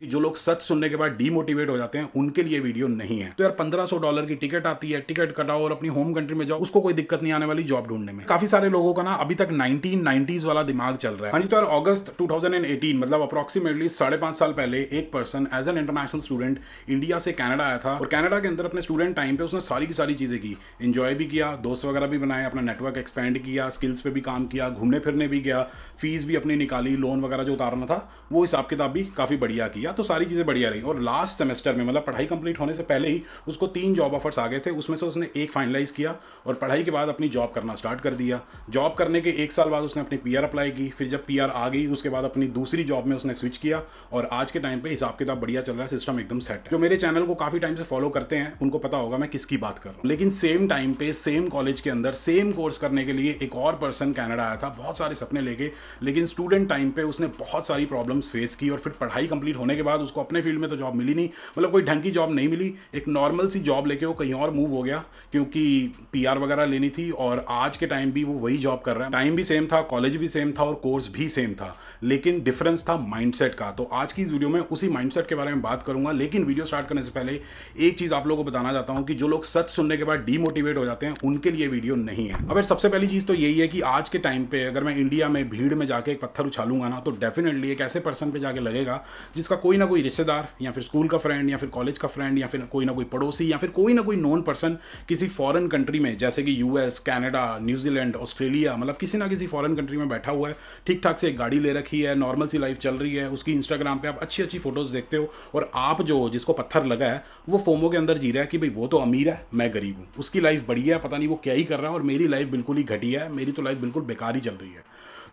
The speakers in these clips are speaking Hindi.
कि जो लोग सच सुनने के बाद डीमोटिवेट हो जाते हैं उनके लिए वीडियो नहीं है तो यार पंद्रह सौ डॉलर की टिकट आती है टिकट कटाओ और अपनी होम कंट्री में जाओ उसको कोई दिक्कत नहीं आने वाली जॉब ढूंढने में काफी सारे लोगों का ना अभी तक नाइनटीन नाइनटीज वाला दिमाग चल रहा है हाँ तो यार अगस्त टू मतलब अप्रोक्सीमेटली साढ़े पांच साल पहले एक person as an international student India से कैनेडा आया था और कैनेडा के अंदर अपने स्टूडेंट टाइम पे उसने सारी की सारी चीजें की इंजॉय भी किया दोस्त वगैरह भी बनाए अपना नेटवर्क एक्सपेंड किया स्किल्स पे भी काम किया घूमने फिरने भी गया फीस भी अपनी निकाली लोन वगैरह जो उतारना था वो हिसाब किताब भी काफी बढ़िया किया किया तो सारी चीज़ें बढ़िया रही और लास्ट सेमेस्टर में मतलब पढ़ाई कंप्लीट होने से पहले ही उसको तीन जॉब ऑफर्स आ गए थे उसमें से उसने एक फाइनलाइज़ किया और पढ़ाई के बाद अपनी जॉब करना स्टार्ट कर दिया जॉब करने के एक साल बाद उसने अपनी पी अप्लाई की फिर जब पी आ गई उसके बाद अपनी दूसरी जॉब में उसने स्विच किया और आज के टाइम पर हिसाब किताब बढ़िया चल रहा है सिस्टम एकदम सेट है जो मेरे चैनल को काफ़ी टाइम से फॉलो करते हैं उनको पता होगा मैं किसकी बात कर रहा हूँ लेकिन सेम टाइम पे सेम कॉलेज के अंदर सेम कोर्स करने के लिए एक और पर्सन कैनेडा आया था बहुत सारे सपने लेके लेकिन स्टूडेंट टाइम पे उसने बहुत सारी प्रॉब्लम्स फेस की और फिर पढ़ाई कंप्लीट होने के बाद उसको अपने फील्ड में तो जॉब मिली नहीं मतलब कोई ढंग की जॉब नहीं मिली एक नॉर्मल सी जॉब लेके वो कहीं और मूव हो गया क्योंकि पी वगैरह लेनी थी और आज के टाइम भी वो वही जॉब कर रहा है टाइम भी सेम था कॉलेज भी सेम था और कोर्स भी सेम था लेकिन डिफरेंस था माइंडसेट का तो आज की वीडियो में उसी माइंडसेट के बारे में बात करूंगा लेकिन वीडियो स्टार्ट करने से पहले एक चीज़ आप लोगों को बताना चाहता हूँ कि जो लोग सच सुनने के बाद डीमोटिवेट हो जाते हैं उनके लिए वीडियो नहीं है अगर सबसे पहली चीज़ तो यही है कि आज के टाइम पे अगर मैं इंडिया में भीड़ में जाके एक पत्थर उछालूंगा ना तो डेफिनेटली एक ऐसे पर्सन पे जाके लगेगा जिसका कोई ना कोई रिश्तेदार या फिर स्कूल का फ्रेंड या फिर कॉलेज का फ्रेंड या फिर कोई ना कोई पड़ोसी या फिर कोई ना कोई नॉन पर्सन किसी फॉरेन कंट्री में जैसे कि यूएस कनाडा न्यूजीलैंड ऑस्ट्रेलिया मतलब किसी ना किसी फॉरेन कंट्री में बैठा हुआ है ठीक ठाक से एक गाड़ी ले रखी है नॉर्मल सी लाइफ चल रही है उसकी इंस्टाग्राम पर आप अच्छी अच्छी फोटोज़ देखते हो और आप जो जिसको पत्थर लगा है वो फोमो के अंदर जी रहा है कि भाई वो तो अमीर है मैं गरीब हूँ उसकी लाइफ बढ़िया है पता नहीं वो क्या ही कर रहा है और मेरी लाइफ बिल्कुल ही घटी है मेरी तो लाइफ बिल्कुल बेकार ही चल रही है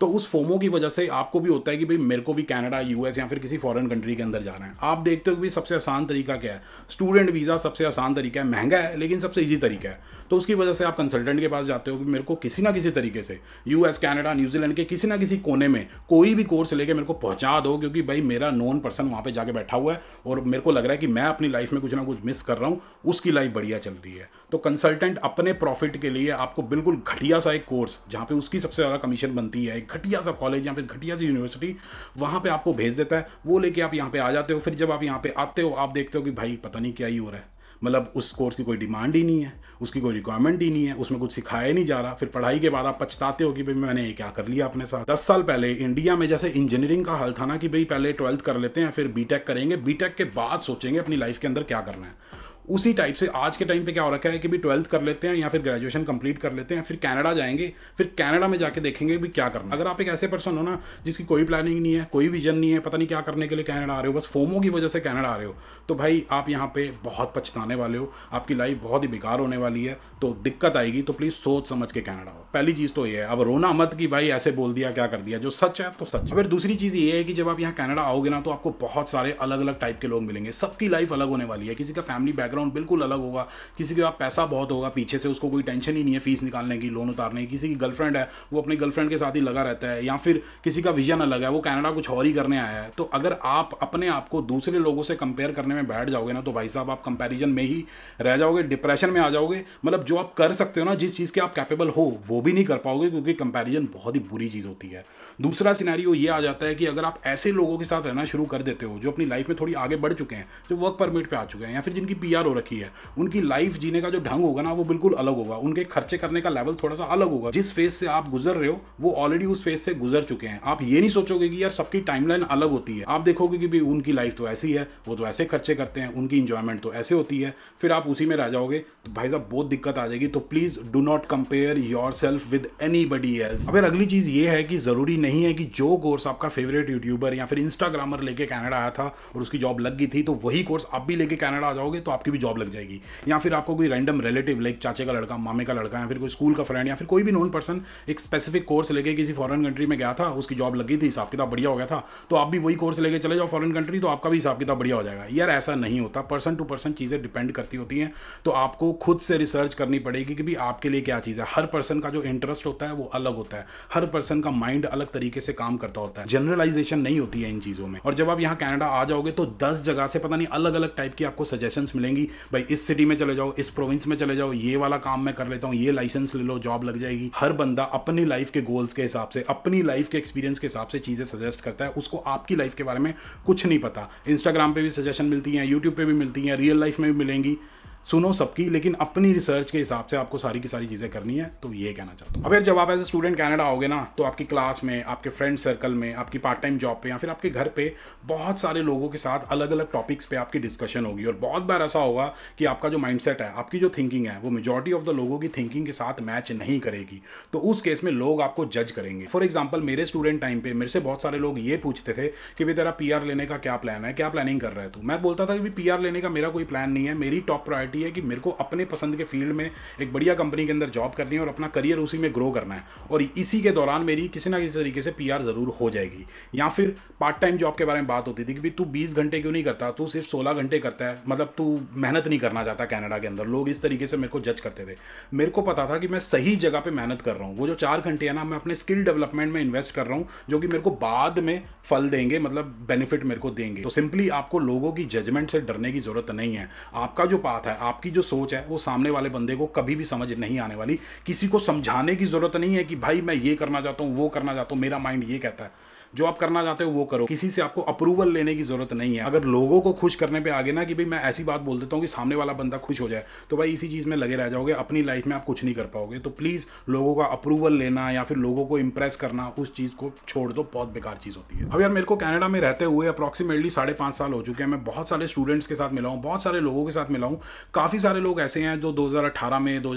तो उस फोमो की वजह से आपको भी होता है कि भाई मेरे को भी कनाडा यूएस या फिर किसी फॉरेन कंट्री के अंदर जाना है आप देखते हो कि सबसे आसान तरीका क्या है स्टूडेंट वीज़ा सबसे आसान तरीका है महंगा है लेकिन सबसे ईजी तरीका है तो उसकी वजह से आप कंसल्टेंट के पास जाते हो कि मेरे को किसी ना किसी तरीके से एस कैनेडा न्यूजीलैंड के किसी ना किसी कोने में कोई भी कोर्स लेके मेरे को पहुँचा दो क्योंकि भाई मेरा नॉन पर्सन वहाँ पर जाके बैठा हुआ है और मेरे को लग रहा है कि मैं अपनी लाइफ में कुछ ना कुछ मिस कर रहा हूँ उसकी लाइफ बढ़िया चल रही है तो कंसल्टेंट अपने प्रॉफिट के लिए आपको बिल्कुल घटिया सा एक कोर्स जहाँ पे उसकी सबसे ज़्यादा कमीशन बनती है एक घटिया सा कॉलेज या फिर घटिया सी यूनिवर्सिटी वहाँ पे आपको भेज देता है वो लेके आप यहाँ पे आ जाते हो फिर जब आप यहाँ पे आते हो आप देखते हो कि भाई पता नहीं क्या ही हो रहा है मतलब उस कोर्स की कोई डिमांड ही नहीं है उसकी कोई रिक्वायरमेंट ही नहीं है उसमें कुछ सिखाया ही नहीं जा रहा फिर पढ़ाई के बाद आप पछताते हो कि भाई मैंने ये क्या कर लिया अपने साथ दस साल पहले इंडिया में जैसे इंजीनियरिंग का हाल था ना कि भाई पहले ट्वेल्थ कर लेते हैं फिर बीटेक करेंगे बीटेक के बाद सोचेंगे अपनी लाइफ के अंदर क्या करना है उसी टाइप से आज के टाइम पे क्या हो रखा है कि भी ट्वेल्थ कर लेते हैं या फिर ग्रेजुएशन कंप्लीट कर लेते हैं फिर कनाडा जाएंगे फिर कनाडा में जाके देखेंगे भी क्या करना अगर आप एक ऐसे पर्सन हो ना जिसकी कोई प्लानिंग नहीं है कोई विजन नहीं है पता नहीं क्या करने के लिए कैनेडा आ रहे हो बस फोमो की वजह से कैनेडा आ रहे हो तो भाई आप यहाँ पे बहुत पछताने वाले हो आपकी लाइफ बहुत ही बेकार होने वाली है तो दिक्कत आएगी तो प्लीज़ सोच समझ के कैनेडा हो पहली चीज़ तो ये है अब रोना मत कि भाई ऐसे बोल दिया क्या कर दिया जो सच है तो सच फिर दूसरी चीज़ ये है कि जब आप यहाँ कैनेडा आओगे ना तो आपको बहुत सारे अलग अलग टाइप के लोग मिलेंगे सबकी लाइफ अलग होने वाली है किसी का फैमिली बैक बैकग्राउंड बिल्कुल अलग होगा किसी के पास पैसा बहुत होगा पीछे से उसको कोई टेंशन ही नहीं है फीस निकालने की लोन उतारने की किसी की गर्लफ्रेंड है वो अपनी गर्लफ्रेंड के साथ ही लगा रहता है या फिर किसी का विजन अलग है वो कैनेडा कुछ और ही करने आया है तो अगर आप अपने आप को दूसरे लोगों से कंपेयर करने में बैठ जाओगे ना तो भाई साहब आप कंपेरिजन में ही रह जाओगे डिप्रेशन में आ जाओगे मतलब जो आप कर सकते हो ना जिस चीज़ के आप कैपेबल हो वो भी नहीं कर पाओगे क्योंकि कंपेरिजन बहुत ही बुरी चीज़ होती है दूसरा सिनेरियो ये आ जाता है कि अगर आप ऐसे लोगों के साथ रहना शुरू कर देते हो जो अपनी लाइफ में थोड़ी आगे बढ़ चुके हैं जो वर्क परमिट पर आ चुके हैं या फिर जिनकी पी तैयार हो रखी है उनकी लाइफ जीने का जो ढंग होगा ना वो बिल्कुल अलग होगा उनके खर्चे करने का लेवल थोड़ा सा अलग होगा जिस फेज से आप गुजर रहे हो वो ऑलरेडी उस फेज से गुजर चुके हैं आप ये नहीं सोचोगे कि यार सबकी टाइमलाइन अलग होती है आप देखोगे कि भाई उनकी लाइफ तो ऐसी है वो तो ऐसे खर्चे करते हैं उनकी इंजॉयमेंट तो ऐसे होती है फिर आप उसी में रह जाओगे तो भाई साहब बहुत दिक्कत आ जाएगी तो please do not compare yourself with anybody else अगर अगली चीज ये है कि जरूरी नहीं है कि जो कोर्स आपका फेवरेट यूट्यूबर या फिर इंस्टाग्रामर लेके कैनेडा आया था और उसकी जॉब लग गई थी तो वही कोर्स आप भी लेके कैनेडा आ जाओगे तो आपकी भी जॉब लग जाएगी या फिर आपको कोई रैंडम रिलेटिव लाइक चाचे का लड़का मामे का लड़का या फिर कोई स्कूल का फ्रेंड या फिर कोई भी नॉन पर्सन एक स्पेसिफिक कोर्स लेके किसी फॉरन कंट्री में गया था उसकी जॉब लगी थी हिसाब किताब बढ़िया हो गया था तो आप भी वही कोर्स लेके चले जाओ फॉरन कंट्री तो आपका भी हिसाब किताब बढ़िया हो जाएगा यार ऐसा नहीं होता पर्सन टू पर्सन चीज़ें डिपेंड करती होती हैं तो आपको खुद से रिसर्च करनी पड़ेगी कि भी आपके लिए क्या चीज़ है हर पर्सन का जो इंटरेस्ट होता है वो अलग होता है हर पर्सन का माइंड अलग तरीके से काम करता होता है जनरलाइजेशन नहीं होती है इन चीज़ों में और जब आप यहाँ कनाडा आ जाओगे तो दस जगह से पता नहीं अलग अलग टाइप की आपको सजेशंस मिलेंगी जाएगी भाई इस सिटी में चले जाओ इस प्रोविंस में चले जाओ ये वाला काम मैं कर लेता हूँ ये लाइसेंस ले लो जॉब लग जाएगी हर बंदा अपनी लाइफ के गोल्स के हिसाब से अपनी लाइफ के एक्सपीरियंस के हिसाब से चीज़ें सजेस्ट करता है उसको आपकी लाइफ के बारे में कुछ नहीं पता इंस्टाग्राम पर भी सजेशन मिलती हैं यूट्यूब पर भी मिलती हैं रियल लाइफ में भी मिलेंगी सुनो सबकी लेकिन अपनी रिसर्च के हिसाब से आपको सारी की सारी चीज़ें करनी है तो ये कहना चाहता हूँ अगर जब आप एज ए स्टूडेंट कैनेडा आओगे ना तो आपकी क्लास में आपके फ्रेंड सर्कल में आपकी पार्ट टाइम जॉब पे या फिर आपके घर पे बहुत सारे लोगों के साथ अलग अलग टॉपिक्स पे आपकी डिस्कशन होगी और बहुत बार ऐसा होगा कि आपका जो माइंड है आपकी जो थिंकिंग है वो मेजोरिटी ऑफ द लोगों की थिंकिंग के साथ मैच नहीं करेगी तो उस केस में लोग आपको जज करेंगे फॉर एग्जाम्पल मेरे स्टूडेंट टाइम पे मेरे से बहुत सारे लोग ये पूछते थे कि भाई तेरा पी लेने का क्या प्लान है क्या प्लानिंग कर रहा है तू मैं बोलता था कि पी लेने का मेरा कोई प्लान नहीं है मेरी टॉप प्रायोरिटी पार्टी है कि मेरे को अपने पसंद के फील्ड में एक बढ़िया कंपनी के अंदर जॉब करनी है और अपना करियर उसी में ग्रो करना है और इसी के दौरान मेरी किसी ना किसी तरीके से पी ज़रूर हो जाएगी या फिर पार्ट टाइम जॉब के बारे में बात होती थी कि तू बीस घंटे क्यों नहीं करता तू सिर्फ सोलह घंटे करता है मतलब तू मेहनत नहीं करना चाहता कैनेडा के अंदर लोग इस तरीके से मेरे को जज करते थे मेरे को पता था कि मैं सही जगह पर मेहनत कर रहा हूँ वो जो चार घंटे है ना मैं अपने स्किल डेवलपमेंट में इन्वेस्ट कर रहा हूँ जो कि मेरे को बाद में फल देंगे मतलब बेनिफिट मेरे को देंगे तो सिंपली आपको लोगों की जजमेंट से डरने की जरूरत नहीं है आपका जो पाथ है आपकी जो सोच है वो सामने वाले बंदे को कभी भी समझ नहीं आने वाली किसी को समझाने की ज़रूरत नहीं है कि भाई मैं ये करना चाहता हूँ वो करना चाहता हूँ मेरा माइंड ये कहता है जो आप करना चाहते हो वो करो किसी से आपको अप्रूवल लेने की जरूरत नहीं है अगर लोगों को खुश करने पर आगे ना कि भाई मैं ऐसी बात बोल देता हूँ कि सामने वाला बंदा खुश हो जाए तो भाई इसी चीज़ में लगे रह जाओगे अपनी लाइफ में आप कुछ नहीं कर पाओगे तो प्लीज़ लोगों का अप्रूवल लेना या फिर लोगों को इम्प्रेस करना उस चीज़ को छोड़ दो बहुत बेकार चीज़ होती है अब यार मेरे को कैनेडा में रहते हुए अप्रॉक्सीमेटली साढ़े पाँच साल हो चुके हैं मैं बहुत सारे स्टूडेंट्स के साथ मिला हूँ बहुत सारे लोगों के साथ मिला हूँ काफ़ी सारे लोग ऐसे हैं जो दो में दो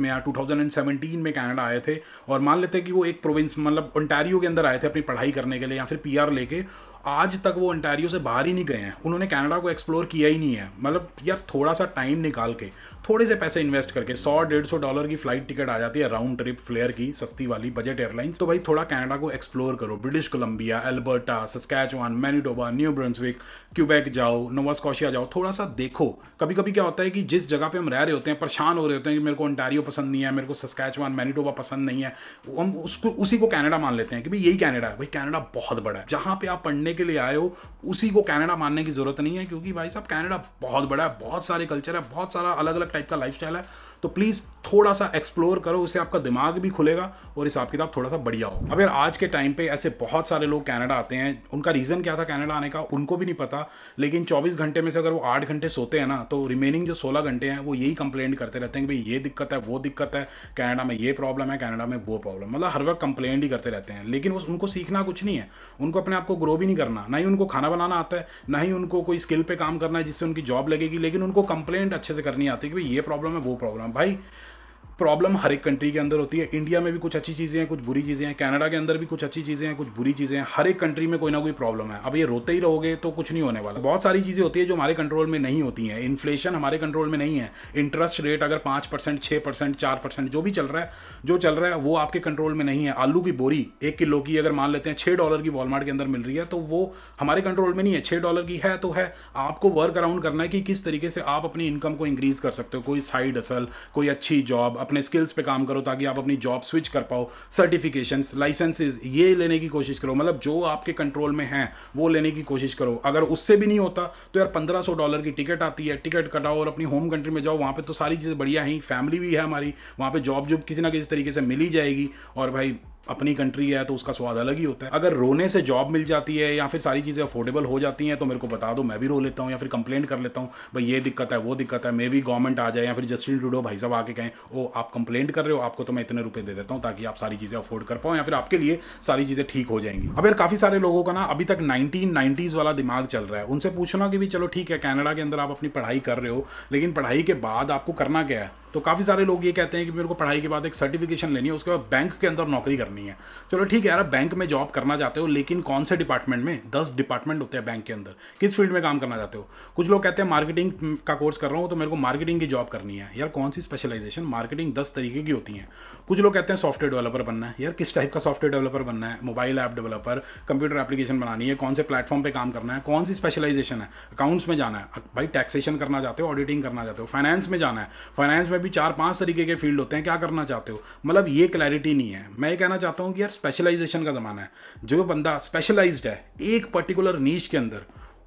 में या टू में कैनेडा आए थे और मान लेते कि वो एक प्रोविंस मतलब ओंटारियो के अंदर आए थे अपनी पढ़ाई करने करने के लिए या फिर पी लेके आज तक वो अंटारियो से बाहर ही नहीं गए हैं उन्होंने कनाडा को एक्सप्लोर किया ही नहीं है मतलब यार थोड़ा सा टाइम निकाल के थोड़े से पैसे इन्वेस्ट करके सौ डेढ़ सौ डॉलर की फ्लाइट टिकट आ जाती है राउंड ट्रिप फ्लेयर की सस्ती वाली बजट एयरलाइंस तो भाई थोड़ा कनाडा को एक्सप्लोर करो British Columbia Alberta Saskatchewan Manitoba New Brunswick Quebec जाओ नोवास्कोशिया जाओ थोड़ा सा देखो कभी कभी क्या होता है कि जिस जगह पर हम रह रहे होते हैं परेशान हो रहे होते हैं कि मेरे को इंटेरियो पसंद नहीं है मेरे को सस्कैचवान मैनिटोबा पसंद नहीं है हम उसको उसी को कैनेडा मान लेते हैं कि भाई यही कैनेडा है भाई कैनेडा बहुत बड़ा है जहाँ पे आप पढ़ने के लिए आए हो उसी को कैनेडा मानने की ज़रूरत नहीं है क्योंकि भाई साहब कैनेडा बहुत बड़ा है बहुत सारे कल्चर है बहुत सारा अलग अलग टाइप का लाइफ है तो प्लीज़ थोड़ा सा एक्सप्लोर करो उससे आपका दिमाग भी खुलेगा और हिसाब किताब थोड़ा सा बढ़िया हो अब यार आज के टाइम पे ऐसे बहुत सारे लोग कनाडा आते हैं उनका रीज़न क्या था कनाडा आने का उनको भी नहीं पता लेकिन 24 घंटे में से अगर वो 8 घंटे सोते हैं ना तो रिमेनिंग जो 16 घंटे हैं वो यही कंप्लेंट करते रहते हैं कि भाई ये दिक्कत है वो दिक्कत है कैनेडा में ये प्रॉब्लम है कैनेडा में वो प्रॉब्लम मतलब हर वक्त कंप्लेंट ही करते रहते हैं लेकिन उनको सीखना कुछ नहीं है उनको अपने आप को ग्रो भी नहीं करना ना ही उनको खाना बनाना आता है ना ही उनको कोई स्किल पर काम करना है जिससे उनकी जॉब लगेगी लेकिन उनको कंप्लेंट अच्छे से करनी आती है कि भाई ये प्रॉब्लम है वो प्रॉब्लम भाइ प्रॉब्लम हर एक कंट्री के अंदर होती है इंडिया में भी कुछ अच्छी चीज़ें हैं कुछ बुरी चीज़ें हैं कनाडा के अंदर भी कुछ अच्छी चीज़ें हैं कुछ बुरी चीज़ें हैं हर एक कंट्री में कोई ना कोई प्रॉब्लम है अब ये रोते ही रहोगे तो कुछ नहीं होने वाला बहुत सारी चीज़ें होती है जो हमारे कंट्रोल में नहीं होती हैं इन्फ्लेशन हमारे कंट्रोल में नहीं है इंटरेस्ट रेट अगर पाँच परसेंट छः परसेंट चार परसेंट जो भी चल रहा है जो चल रहा है वो आपके कंट्रोल में नहीं है आलू की बोरी एक किलो की अगर मान लेते हैं छः डॉलर की वॉलमार्ट के अंदर मिल रही है तो वो हमारे कंट्रोल में नहीं है छः डॉलर की है तो है आपको वर्क अराउंड करना है कि किस तरीके से आप अपनी इनकम को इंक्रीज कर सकते हो कोई साइड असल कोई अच्छी जॉब अपने स्किल्स पे काम करो ताकि आप अपनी जॉब स्विच कर पाओ सर्टिफिकेशन लाइसेंसेज ये लेने की कोशिश करो मतलब जो आपके कंट्रोल में है वो लेने की कोशिश करो अगर उससे भी नहीं होता तो यार पंद्रह डॉलर की टिकट आती है टिकट कटाओ और अपनी होम कंट्री में जाओ वहाँ पर तो सारी चीज़ें बढ़िया हैं फैमिली भी है हमारी वहाँ पर जॉब जॉब किसी ना किसी तरीके से मिल ही जाएगी और भाई अपनी कंट्री है तो उसका स्वाद अलग ही होता है अगर रोने से जॉब मिल जाती है या फिर सारी चीज़ें अफोर्डेबल हो जाती हैं तो मेरे को बता दो मैं भी रो लेता हूँ या फिर कंप्लेंट कर लेता हूँ भाई ये दिक्कत है वो दिक्कत है मे भी गवर्नमेंट आ जाए या फिर जस्टिन ट्रूडो भाई साहब आके कहें ओ आप कंप्लेंट कर रहे हो आपको तो मैं इतने रुपये दे देता हूँ ताकि आप सारी चीज़ें अफोर्ड कर पाओ या फिर आपके लिए सारी चीज़ें ठीक हो जाएंगी अब यार काफ़ी सारे लोगों का ना अभी तक नाइनटीन वाला दिमाग चल रहा है उनसे पूछना कि भी चलो ठीक है कैनेडा के अंदर आप अपनी पढ़ाई कर रहे हो लेकिन पढ़ाई के बाद आपको करना क्या है तो काफ़ी सारे लोग ये कहते हैं कि मेरे को पढ़ाई के बाद एक सर्टिफिकेशन लेनी है उसके बाद बैंक के अंदर नौकरी करनी है चलो ठीक है यार बैंक में जॉब करना चाहते हो लेकिन कौन से डिपार्टमेंट में दस डिपार्टमेंट होते हैं बैंक के अंदर किस फील्ड में काम करना चाहते हो कुछ लोग कहते हैं मार्केटिंग का कोर्स कर रहा हूँ तो मेरे को मार्केटिंग की जॉब करनी है यार कौन सी स्पेशलाइजेशन मार्केटिंग दस तरीके की होती है कुछ लोग कहते हैं सॉफ्टवेयर डेवलपर बनना है यार किस टाइप का सॉफ्टवेयर डेवलपर बनना है mobile app developer computer application बनानी है कौन से प्लेटफॉर्म पर काम करना है कौन सी स्पेशलाइजेशन है अकाउंट्स में जाना है भाई टैक्सेशन करना चाहते हो ऑडिटिंग करना चाहते हो फाइनेंस में जाना है फाइनेंस में में भी चार पांच तरीके के फील्ड होते हैं क्या करना चाहते हो मतलब ये क्लैरिटी नहीं है मैं ये कहना चाहता हूँ कि यार स्पेशलाइजेशन का ज़माना है जो बंदा स्पेशलाइज है एक पर्टिकुलर नीच के अंदर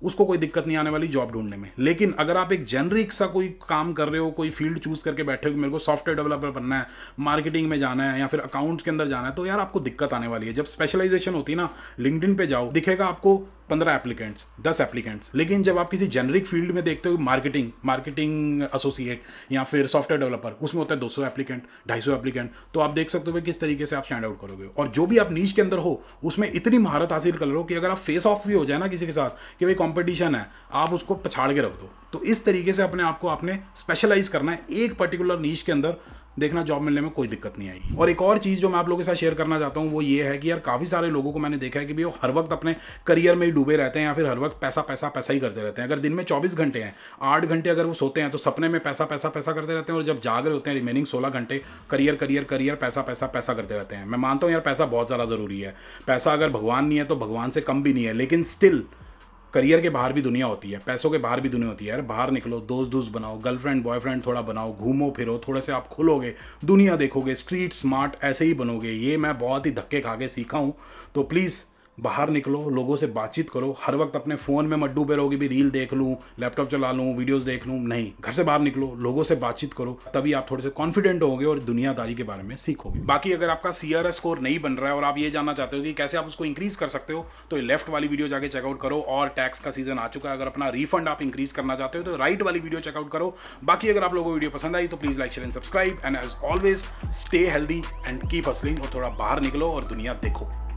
उसको कोई दिक्कत नहीं आने वाली जॉब ढूंढने में लेकिन अगर आप एक जेनरिक सा कोई काम कर रहे हो कोई फील्ड चूज करके बैठे हो कि मेरे को सॉफ्टवेयर डेवलपर बनना है मार्केटिंग में जाना है या फिर अकाउंट्स के अंदर जाना है तो यार आपको दिक्कत आने वाली है जब स्पेशलाइजेशन होती है ना लिंकड पे जाओ दिखेगा आपको पंद्रह एप्लीकेंट्स दस एप्लीकेंट्स लेकिन जब आप किसी जेनरिक फील्ड में देखते हो मार्केटिंग मार्केटिंग एसोसिएट या फिर सॉफ्टवेयर डेवलपर उसमें होता है दो सौ एप्लीकेंट ढाई सौ एप्लीकेंट तो आप देख सकते हो किस तरीके से आप स्टैंड आउट करोगे और जो भी आप नीच के अंदर हो उसमें इतनी महारत हासिल कर लो कि अगर आप फेस ऑफ भी हो जाए ना किसी के साथ कि भाई कॉम्पिटिशन है आप उसको पछाड़ के रख दो तो इस तरीके से अपने आप को आपने स्पेशलाइज करना है एक पर्टिकुलर नीच के अंदर देखना जॉब मिलने में कोई दिक्कत नहीं आई और एक और चीज़ जो मैं आप लोगों के साथ शेयर करना चाहता हूँ वो ये है कि यार काफ़ी सारे लोगों को मैंने देखा है कि भी वो हर वक्त अपने करियर में ही डूबे रहते हैं या फिर हर वक्त पैसा पैसा पैसा ही करते रहते हैं अगर दिन में चौबीस घंटे हैं आठ घंटे अगर वो सोते हैं तो सपने में पैसा पैसा पैसा करते रहते हैं और जब जाग रहे होते हैं रिमेनिंग सोलह घंटे करियर करियर करियर पैसा पैसा पैसा करते रहते हैं मैं मानता हूँ यार पैसा बहुत ज़्यादा ज़रूरी है पैसा अगर भगवान नहीं है तो भगवान से कम भी नहीं है लेकिन स्टिल करियर के बाहर भी दुनिया होती है पैसों के बाहर भी दुनिया होती है यार बाहर निकलो दोस्त दोस्त बनाओ गर्लफ्रेंड बॉयफ्रेंड थोड़ा बनाओ घूमो फिरो थोड़े से आप खुलोगे दुनिया देखोगे स्ट्रीट स्मार्ट ऐसे ही बनोगे ये मैं बहुत ही धक्के खा के सीखा हूँ तो प्लीज़ बाहर निकलो लोगों से बातचीत करो हर वक्त अपने फ़ोन में मड्डू पे रहोगे भी रील देख लूँ लैपटॉप चला लूँ वीडियोस देख लूँ नहीं घर से बाहर निकलो लोगों से बातचीत करो तभी आप थोड़े से कॉन्फिडेंट होगे और दुनियादारी के बारे में सीखोगे बाकी अगर आपका सी स्कोर नहीं बन रहा है और आप ये जानना चाहते हो कि कैसे आप उसको इंक्रीज कर सकते हो तो लेफ्ट वाली वीडियो जाकर चेकआउट करो और टैक्स का सीजन आ चुका है अगर अपना रिफंड आप इंक्रीज करना चाहते हो तो राइट वाली वीडियो चेकआउट करो बाकी अगर आप लोगों को वीडियो पसंद आई तो please like share and subscribe and as always stay healthy and keep hustling और थोड़ा बाहर निकलो और दुनिया देखो